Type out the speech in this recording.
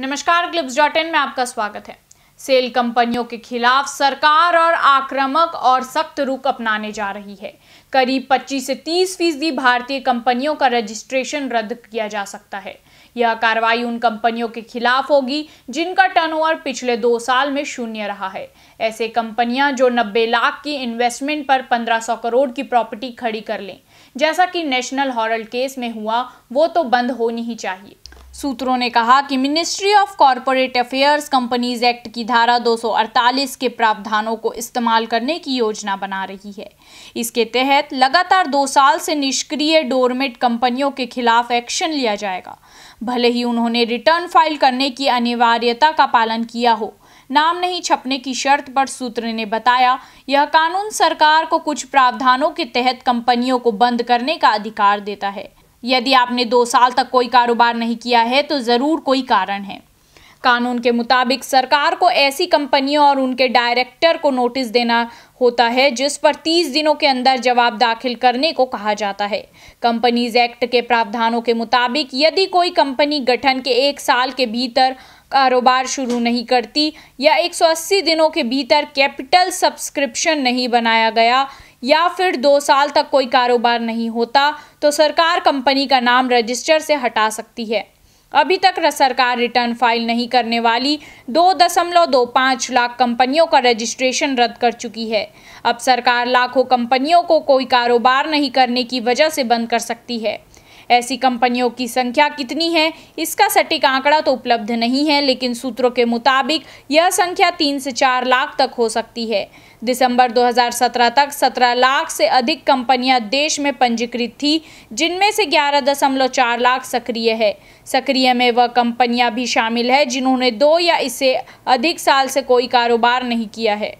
नमस्कार ग्लिप्स dot in में आपका स्वागत है सेल कंपनियों के खिलाफ सरकार और आक्रामक और सख्त रुख अपनाने जा रही है करीब 25 से 30 फीसदी भारतीय कंपनियों का रजिस्ट्रेशन रद्द किया जा सकता है यह कार्रवाई उन कंपनियों के खिलाफ होगी जिनका टर्नओवर पिछले दो साल में शून्य रहा है ऐसे कंपनियां जो 90 लाख की इन्वेस्टमेंट पर 1500 करोड़ की प्रॉपर्टी खड़ी कर लें जैसा कि नेशनल हॉरल केस में हुआ वो तो बंद होनी ही चाहिए सूत्रों ने कहा कि ministry of corporate affairs companies act की धारा 248 के प्रावधानों को इस्तेमाल करने की योजना बना रही है इसके तहत लगातार दो साल से निष्क्रिय डोरमेट कंपनियों के खिलाफ एक्शन लिया जाएगा भले ही उन्होंने रिटर्न फाइल करने की अनिवार्यता का पालन किया हो नाम नहीं छपने की शर्त पर सूत्र ने बताया यह कानून सरकार को कुछ प्रावधानों के तहत कंपनियों को बंद करने का अधिकार देता है यदि आपने दो साल तक कोई कारोबार नहीं किया है तो ज़रूर कोई कारण है कानून के मुताबिक सरकार को ऐसी कंपनियों और उनके डायरेक्टर को नोटिस देना होता है जिस पर 30 दिनों के अंदर जवाब दाखिल करने को कहा जाता है कंपनीज एक्ट के प्रावधानों के मुताबिक यदि कोई कंपनी गठन के एक साल के भीतर कारोबार शुरू नहीं करती या 180 दिनों के भीतर कैपिटल सब्सक्रिप्शन नहीं बनाया गया या फिर दो साल तक कोई कारोबार नहीं होता तो सरकार कंपनी का नाम रजिस्टर से हटा सकती है अभी तक सरकार रिटर्न फाइल नहीं करने वाली दो दशमलव दो पाँच लाख कंपनियों का रजिस्ट्रेशन रद्द कर चुकी है अब सरकार लाखों कंपनियों को कोई कारोबार नहीं करने की वजह से बंद कर सकती है ऐसी कंपनियों की संख्या कितनी है इसका सटीक आंकड़ा तो उपलब्ध नहीं है लेकिन सूत्रों के मुताबिक यह संख्या तीन से चार लाख तक हो सकती है दिसंबर 2017 तक 17 लाख से अधिक कंपनियां देश में पंजीकृत थी जिनमें से 11.4 लाख सक्रिय है सक्रिय में वह कंपनियां भी शामिल है जिन्होंने दो या इससे अधिक साल से कोई कारोबार नहीं किया है